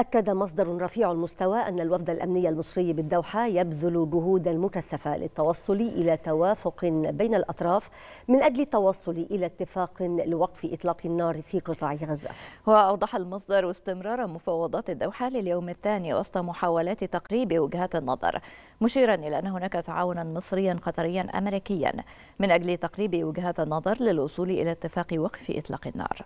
أكد مصدر رفيع المستوى أن الوفد الأمني المصري بالدوحة يبذل جهودا مكثفة للتوصل إلى توافق بين الأطراف من أجل التوصل إلى اتفاق لوقف إطلاق النار في قطاع غزة وأوضح المصدر استمرار مفاوضات الدوحة لليوم الثاني وسط محاولات تقريب وجهات النظر مشيرا إلى أن هناك تعاونا مصريا قطريا أمريكيا من أجل تقريب وجهات النظر للوصول إلى اتفاق وقف إطلاق النار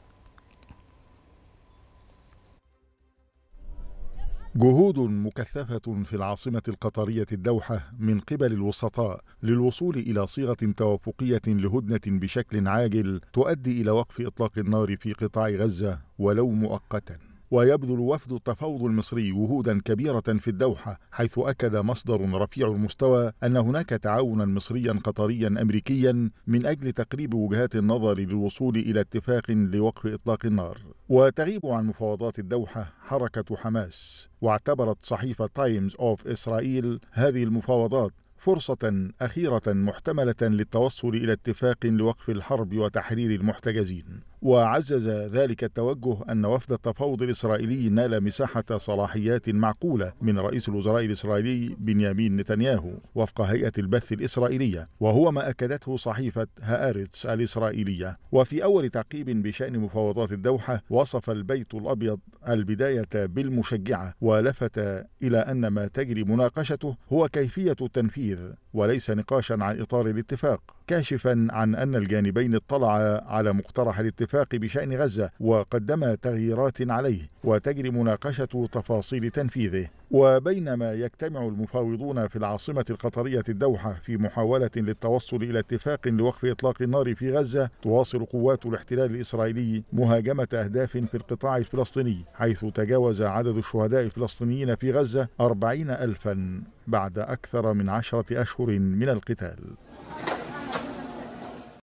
جهود مكثفة في العاصمة القطرية الدوحة من قبل الوسطاء للوصول إلى صيغة توافقية لهدنة بشكل عاجل تؤدي إلى وقف إطلاق النار في قطاع غزة ولو مؤقتا ويبذل وفد التفاوض المصري جهودا كبيرة في الدوحة حيث أكد مصدر رفيع المستوى أن هناك تعاونا مصريا قطريا أمريكيا من أجل تقريب وجهات النظر للوصول إلى اتفاق لوقف إطلاق النار وتغيب عن مفاوضات الدوحة حركة حماس واعتبرت صحيفة تايمز أوف إسرائيل هذه المفاوضات فرصة أخيرة محتملة للتوصل إلى اتفاق لوقف الحرب وتحرير المحتجزين وعزز ذلك التوجه أن وفد التفاوض الإسرائيلي نال مساحة صلاحيات معقولة من رئيس الوزراء الإسرائيلي بنيامين نتنياهو وفق هيئة البث الإسرائيلية وهو ما أكدته صحيفة هآرتس الإسرائيلية وفي أول تعقيب بشأن مفاوضات الدوحة وصف البيت الأبيض البداية بالمشجعة ولفت إلى أن ما تجري مناقشته هو كيفية التنفيذ وليس نقاشا عن إطار الاتفاق كاشفا عن أن الجانبين اطلعا على مقترح الاتفاق بشأن غزة وقدما تغييرات عليه وتجري مناقشة تفاصيل تنفيذه وبينما يجتمع المفاوضون في العاصمة القطرية الدوحة في محاولة للتوصل إلى اتفاق لوقف إطلاق النار في غزة تواصل قوات الاحتلال الإسرائيلي مهاجمة أهداف في القطاع الفلسطيني حيث تجاوز عدد الشهداء الفلسطينيين في غزة أربعين ألفاً بعد أكثر من عشرة أشهر من القتال